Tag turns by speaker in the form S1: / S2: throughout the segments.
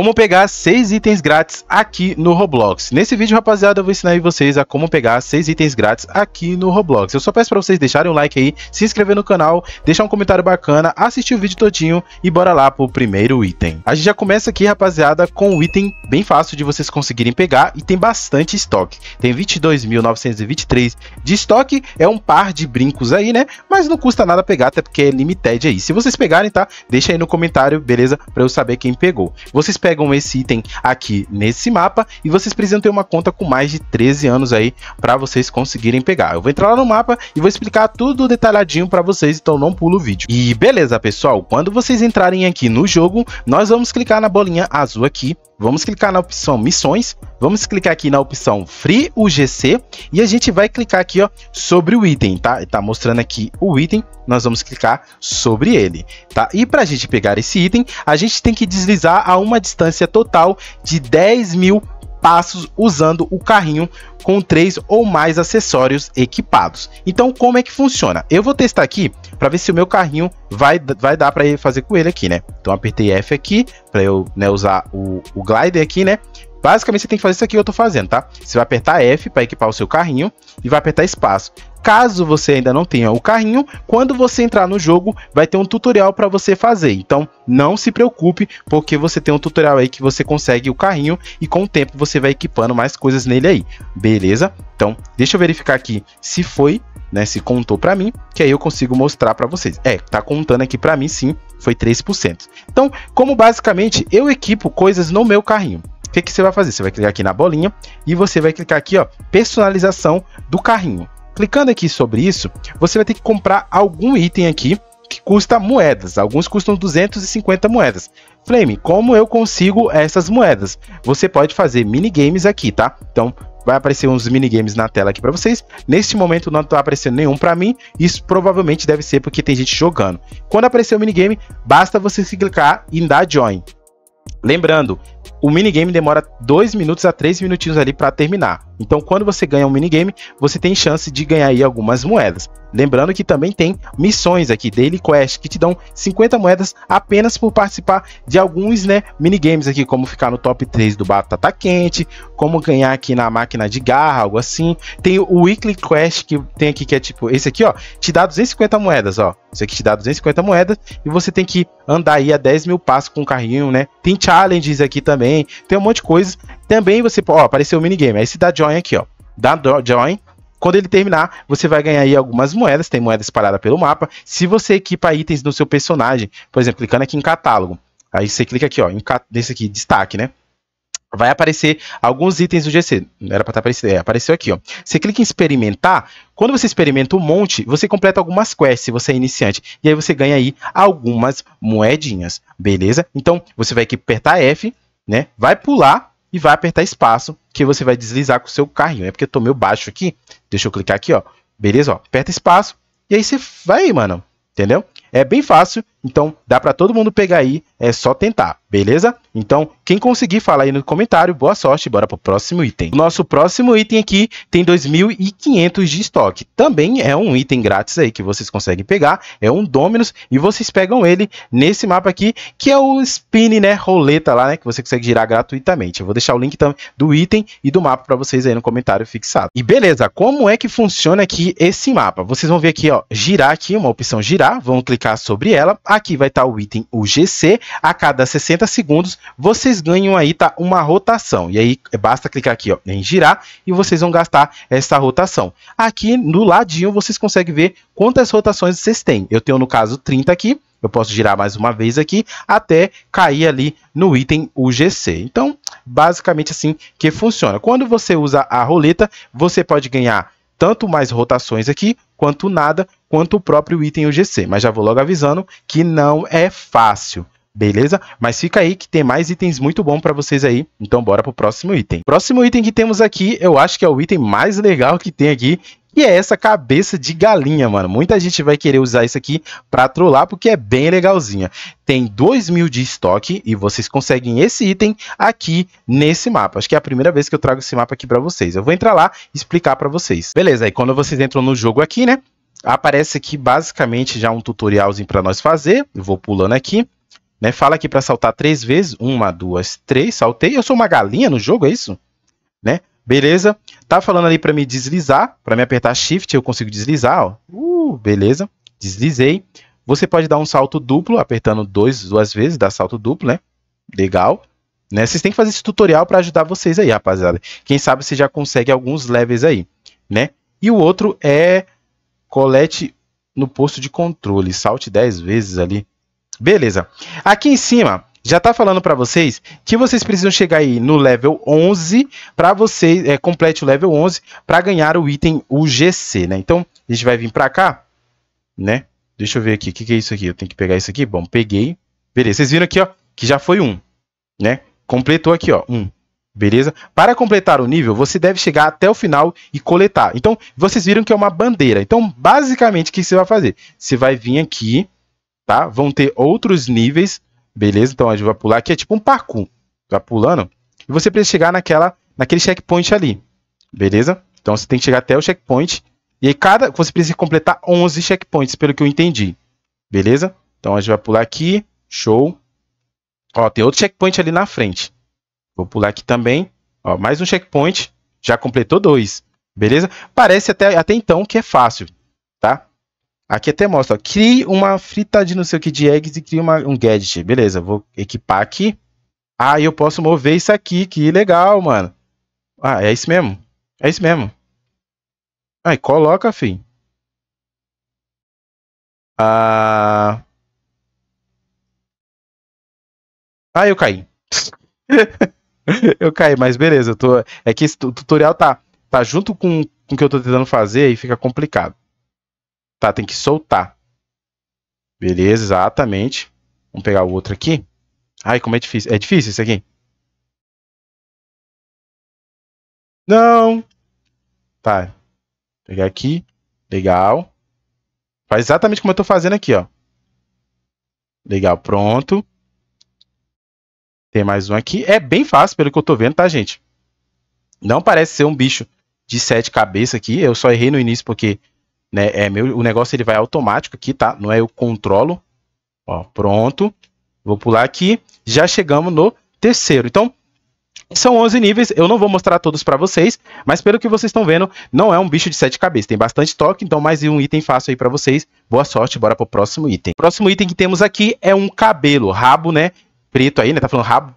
S1: Como pegar 6 itens grátis aqui no Roblox. Nesse vídeo, rapaziada, eu vou ensinar vocês a como pegar 6 itens grátis aqui no Roblox. Eu só peço para vocês deixarem um like aí, se inscrever no canal, deixar um comentário bacana, assistir o vídeo todinho e bora lá pro primeiro item. A gente já começa aqui, rapaziada, com um item bem fácil de vocês conseguirem pegar e tem bastante estoque. Tem 22.923 de estoque, é um par de brincos aí, né? Mas não custa nada pegar, até porque é limited aí. Se vocês pegarem, tá? Deixa aí no comentário, beleza? Para eu saber quem pegou. Vocês pegam pegam esse item aqui nesse mapa e vocês precisam ter uma conta com mais de 13 anos aí para vocês conseguirem pegar. Eu vou entrar lá no mapa e vou explicar tudo detalhadinho para vocês, então não pula o vídeo. E beleza, pessoal, quando vocês entrarem aqui no jogo, nós vamos clicar na bolinha azul aqui, vamos clicar na opção missões, vamos clicar aqui na opção Free UGC e a gente vai clicar aqui ó, sobre o item, tá? Tá mostrando aqui o item, nós vamos clicar sobre ele, tá? E para a gente pegar esse item, a gente tem que deslizar a uma distância distância total de 10 mil passos usando o carrinho com três ou mais acessórios equipados. Então, como é que funciona? Eu vou testar aqui para ver se o meu carrinho vai, vai dar para fazer com ele aqui, né? Então, apertei F aqui para eu né, usar o, o glider aqui, né? Basicamente, você tem que fazer isso aqui que eu estou fazendo, tá? Você vai apertar F para equipar o seu carrinho e vai apertar espaço. Caso você ainda não tenha o carrinho, quando você entrar no jogo, vai ter um tutorial para você fazer. Então, não se preocupe, porque você tem um tutorial aí que você consegue o carrinho e com o tempo você vai equipando mais coisas nele aí. Beleza? Então, deixa eu verificar aqui se foi, né, se contou para mim, que aí eu consigo mostrar para vocês. É, tá contando aqui para mim sim, foi 3%. Então, como basicamente eu equipo coisas no meu carrinho, o que, que você vai fazer? Você vai clicar aqui na bolinha e você vai clicar aqui, ó, personalização do carrinho. Clicando aqui sobre isso, você vai ter que comprar algum item aqui que custa moedas. Alguns custam 250 moedas. Flame, como eu consigo essas moedas? Você pode fazer minigames aqui, tá? Então, vai aparecer uns minigames na tela aqui para vocês. Neste momento não está aparecendo nenhum para mim, isso provavelmente deve ser porque tem gente jogando. Quando aparecer o minigame, basta você se clicar em dar join. Lembrando, o minigame demora 2 minutos a 3 minutinhos ali para terminar. Então, quando você ganha um minigame, você tem chance de ganhar aí algumas moedas. Lembrando que também tem missões aqui, Daily Quest, que te dão 50 moedas apenas por participar de alguns né, minigames aqui, como ficar no top 3 do Batata Quente, como ganhar aqui na máquina de garra, algo assim. Tem o Weekly Quest que tem aqui, que é tipo esse aqui, ó, te dá 250 moedas, ó. Isso aqui te dá 250 moedas e você tem que andar aí a 10 mil passos com o carrinho, né? Tem challenges aqui também também. Tem um monte de coisa. Também você, ó, apareceu o minigame. Aí você dá join aqui, ó. Dá join. Quando ele terminar, você vai ganhar aí algumas moedas. Tem moeda espalhada pelo mapa. Se você equipa itens do seu personagem, por exemplo, clicando aqui em catálogo. Aí você clica aqui, ó, em, nesse aqui, destaque, né? vai aparecer alguns itens do GC. Não era para estar tá aparecendo, é, apareceu aqui, ó. Você clica em experimentar. Quando você experimenta um monte, você completa algumas quests se você é iniciante. E aí você ganha aí algumas moedinhas, beleza? Então, você vai aqui apertar tá F, né? Vai pular e vai apertar espaço, que você vai deslizar com o seu carrinho. É porque eu tô meio baixo aqui. Deixa eu clicar aqui, ó. Beleza, ó. Aperta espaço. E aí você vai mano. Entendeu? É bem fácil. Então, dá para todo mundo pegar aí, é só tentar, beleza? Então, quem conseguir, fala aí no comentário. Boa sorte, bora pro próximo item. O nosso próximo item aqui tem 2.500 de estoque. Também é um item grátis aí que vocês conseguem pegar, é um Dominus e vocês pegam ele nesse mapa aqui, que é o spin, né, roleta lá, né, que você consegue girar gratuitamente. Eu vou deixar o link também do item e do mapa para vocês aí no comentário fixado. E beleza, como é que funciona aqui esse mapa? Vocês vão ver aqui, ó, girar aqui, uma opção girar, vão clicar sobre ela aqui vai estar tá o item UGC, a cada 60 segundos vocês ganham aí tá, uma rotação, e aí basta clicar aqui ó, em girar e vocês vão gastar essa rotação. Aqui no ladinho vocês conseguem ver quantas rotações vocês têm, eu tenho no caso 30 aqui, eu posso girar mais uma vez aqui até cair ali no item UGC. Então, basicamente assim que funciona. Quando você usa a roleta, você pode ganhar tanto mais rotações aqui quanto nada, quanto o próprio item UGC. Mas já vou logo avisando que não é fácil. Beleza? Mas fica aí que tem mais itens muito bom para vocês aí. Então bora pro próximo item. Próximo item que temos aqui, eu acho que é o item mais legal que tem aqui, e é essa cabeça de galinha, mano. Muita gente vai querer usar isso aqui para trollar, porque é bem legalzinha. Tem 2 mil de estoque e vocês conseguem esse item aqui nesse mapa. Acho que é a primeira vez que eu trago esse mapa aqui para vocês. Eu vou entrar lá e explicar para vocês. Beleza, aí quando vocês entram no jogo aqui, né? aparece aqui basicamente já um tutorialzinho para nós fazer. Eu vou pulando aqui. Né? Fala aqui para saltar três vezes. Uma, duas, três. Saltei. Eu sou uma galinha no jogo, é isso? Né? Beleza. Tá falando ali para me deslizar. Para me apertar Shift, eu consigo deslizar. Ó. Uh, beleza. Deslizei. Você pode dar um salto duplo, apertando dois, duas vezes, dá salto duplo, né? Legal. Né? Vocês têm que fazer esse tutorial para ajudar vocês aí, rapaziada. Quem sabe você já consegue alguns levels aí, né? E o outro é colete no posto de controle, salte 10 vezes ali. Beleza. Aqui em cima já tá falando para vocês que vocês precisam chegar aí no level 11 para vocês é, complete o level 11 para ganhar o item UGC, né? Então a gente vai vir para cá, né? Deixa eu ver aqui, o que, que é isso aqui? Eu tenho que pegar isso aqui. Bom, peguei. Beleza. Vocês viram aqui, ó, que já foi um, né? Completou aqui, ó, um. Beleza? Para completar o nível, você deve chegar até o final e coletar. Então, vocês viram que é uma bandeira. Então, basicamente, o que você vai fazer? Você vai vir aqui, tá? Vão ter outros níveis, beleza? Então, a gente vai pular aqui, é tipo um parkour. Vai tá pulando e você precisa chegar naquela, naquele checkpoint ali, beleza? Então, você tem que chegar até o checkpoint e aí cada, você precisa completar 11 checkpoints, pelo que eu entendi, beleza? Então, a gente vai pular aqui, show. Ó, tem outro checkpoint ali na frente. Vou pular aqui também. Ó, mais um checkpoint. Já completou dois. Beleza? Parece até, até então que é fácil. Tá? Aqui até mostra. Ó, crie uma frita de não sei o que de eggs e crie uma, um gadget. Beleza, vou equipar aqui. Ah, eu posso mover isso aqui. Que legal, mano. Ah, é isso mesmo. É isso mesmo. Aí, coloca, fim. Ah... Ah, eu caí. eu caí, mas beleza, eu tô. É que esse tutorial tá, tá junto com, com o que eu tô tentando fazer e fica complicado. Tá, tem que soltar. Beleza, exatamente. Vamos pegar o outro aqui. Ai, como é difícil. É difícil esse aqui? Não. Tá. Pegar aqui. Legal. Faz exatamente como eu tô fazendo aqui, ó. Legal, pronto. Tem mais um aqui. É bem fácil, pelo que eu tô vendo, tá, gente? Não parece ser um bicho de sete cabeças aqui. Eu só errei no início porque né, é meu, o negócio ele vai automático aqui, tá? Não é eu controlo. Ó, pronto. Vou pular aqui. Já chegamos no terceiro. Então, são 11 níveis, eu não vou mostrar todos para vocês, mas pelo que vocês estão vendo, não é um bicho de sete cabeças, tem bastante toque, então mais um item fácil aí para vocês. Boa sorte, bora pro próximo item. O próximo item que temos aqui é um cabelo, rabo, né? preto aí, né? Tá falando rabo.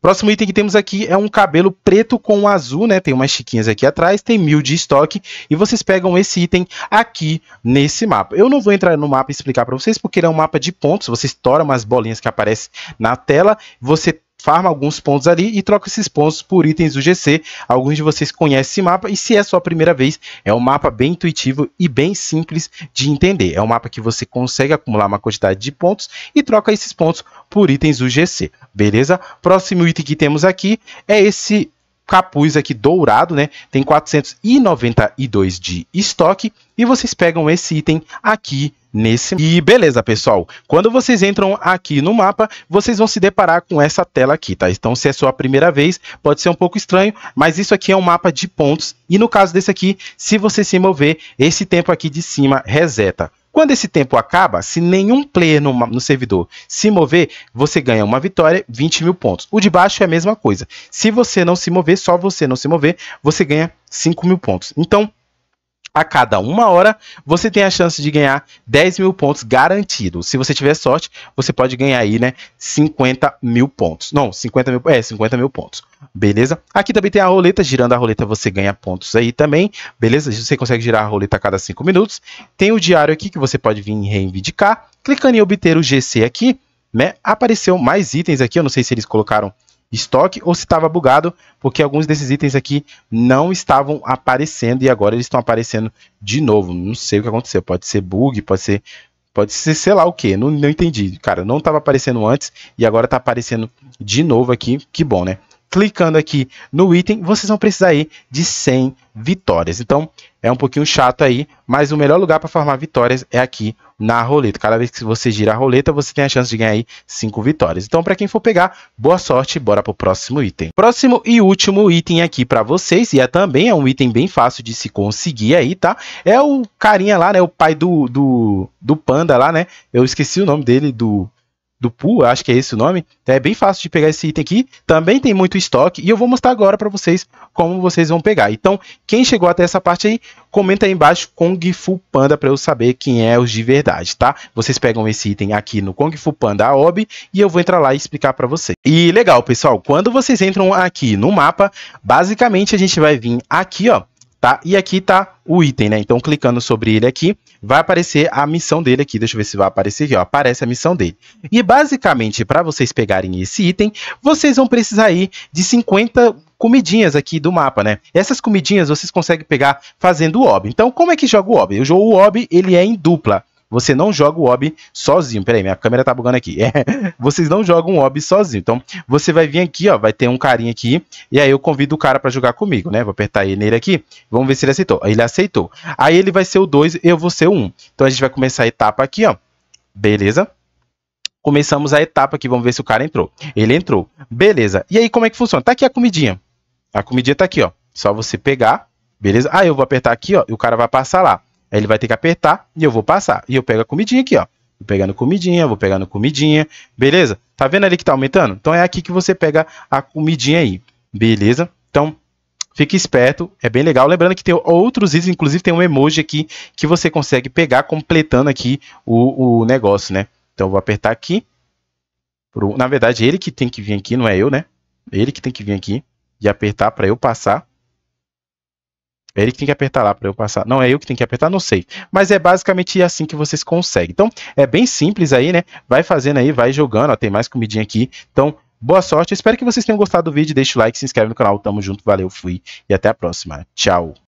S1: Próximo item que temos aqui é um cabelo preto com azul, né? Tem umas chiquinhas aqui atrás, tem mil de estoque e vocês pegam esse item aqui nesse mapa. Eu não vou entrar no mapa e explicar para vocês porque ele é um mapa de pontos. Você estoura umas bolinhas que aparecem na tela, você farma alguns pontos ali e troca esses pontos por itens do GC. Alguns de vocês conhecem esse mapa e se é sua primeira vez, é um mapa bem intuitivo e bem simples de entender. É um mapa que você consegue acumular uma quantidade de pontos e troca esses pontos por itens do GC, beleza? Próximo item que temos aqui é esse capuz aqui dourado, né? Tem 492 de estoque e vocês pegam esse item aqui nesse. E beleza, pessoal. Quando vocês entram aqui no mapa, vocês vão se deparar com essa tela aqui, tá? Então, se é sua primeira vez, pode ser um pouco estranho, mas isso aqui é um mapa de pontos. E no caso desse aqui, se você se mover, esse tempo aqui de cima reseta. Quando esse tempo acaba, se nenhum player no, no, servidor se mover, você ganha uma vitória, 20 mil pontos. O de baixo é a mesma coisa. Se você não se mover, só você não se mover, você ganha 5 mil pontos. Então, a cada uma hora, você tem a chance de ganhar 10 mil pontos garantidos. Se você tiver sorte, você pode ganhar aí, né? 50 mil pontos. Não, 50 mil, é, 50 mil pontos. Beleza? Aqui também tem a roleta. Girando a roleta, você ganha pontos aí também. Beleza? Você consegue girar a roleta a cada 5 minutos. Tem o diário aqui que você pode vir reivindicar. Clicando em obter o GC aqui, né? Apareceu mais itens aqui. Eu não sei se eles colocaram estoque ou se estava bugado, porque alguns desses itens aqui não estavam aparecendo e agora eles estão aparecendo de novo. Não sei o que aconteceu, pode ser bug, pode ser pode ser sei lá o que, não, não entendi. Cara, não estava aparecendo antes e agora está aparecendo de novo aqui, que bom, né? Clicando aqui no item, vocês vão precisar aí de 100 vitórias. Então, é um pouquinho chato aí, mas o melhor lugar para formar vitórias é aqui na roleta. Cada vez que você gira a roleta, você tem a chance de ganhar aí 5 vitórias. Então, para quem for pegar, boa sorte, bora pro próximo item. Próximo e último item aqui para vocês, e é também é um item bem fácil de se conseguir aí, tá? É o carinha lá, né, o pai do, do, do panda lá, né? Eu esqueci o nome dele, do do Pool, acho que é esse o nome. Então é bem fácil de pegar esse item aqui. Também tem muito estoque e eu vou mostrar agora para vocês como vocês vão pegar. Então, quem chegou até essa parte aí, comenta aí embaixo Kung Fu Panda para eu saber quem é os de verdade, tá? Vocês pegam esse item aqui no Kung Fu Panda Aob e eu vou entrar lá e explicar para vocês. E legal, pessoal, quando vocês entram aqui no mapa, basicamente a gente vai vir aqui, ó, tá? E aqui tá o item, né? Então, clicando sobre ele aqui, vai aparecer a missão dele aqui. Deixa eu ver se vai aparecer aqui, ó. Aparece a missão dele. E, basicamente, para vocês pegarem esse item, vocês vão precisar ir de 50 comidinhas aqui do mapa, né? Essas comidinhas vocês conseguem pegar fazendo o ob. Então, como é que joga o ob? O jogo o ob, ele é em dupla. Você não joga o OB sozinho. Peraí, minha câmera tá bugando aqui. É, vocês não jogam o OB sozinho. Então, você vai vir aqui, ó, vai ter um carinha aqui, e aí eu convido o cara para jogar comigo, né? Vou apertar ele nele aqui, vamos ver se ele aceitou. Ele aceitou. Aí ele vai ser o 2, eu vou ser o 1. Um. Então, a gente vai começar a etapa aqui, ó. Beleza? Começamos a etapa aqui, vamos ver se o cara entrou. Ele entrou. Beleza. E aí, como é que funciona? Tá aqui a comidinha. A comidinha tá aqui, ó. Só você pegar, beleza? Aí ah, eu vou apertar aqui, ó, e o cara vai passar lá. Aí ele vai ter que apertar e eu vou passar. E eu pego a comidinha aqui, ó. Vou pegando comidinha, vou pegando comidinha. Beleza? Tá vendo ali que tá aumentando? Então é aqui que você pega a comidinha aí. Beleza? Então, fique esperto. É bem legal. Lembrando que tem outros itens, inclusive tem um emoji aqui que você consegue pegar completando aqui o, o negócio, né? Então eu vou apertar aqui. Na verdade, ele que tem que vir aqui, não é eu, né? Ele que tem que vir aqui e apertar para eu passar. É ele que tem que apertar lá para eu passar. Não, é eu que tenho que apertar, não sei. Mas é basicamente assim que vocês conseguem. Então, é bem simples aí, né? Vai fazendo aí, vai jogando. Ó, tem mais comidinha aqui. Então, boa sorte. Espero que vocês tenham gostado do vídeo. Deixa o like, se inscreve no canal. Tamo junto, valeu, fui. E até a próxima. Tchau.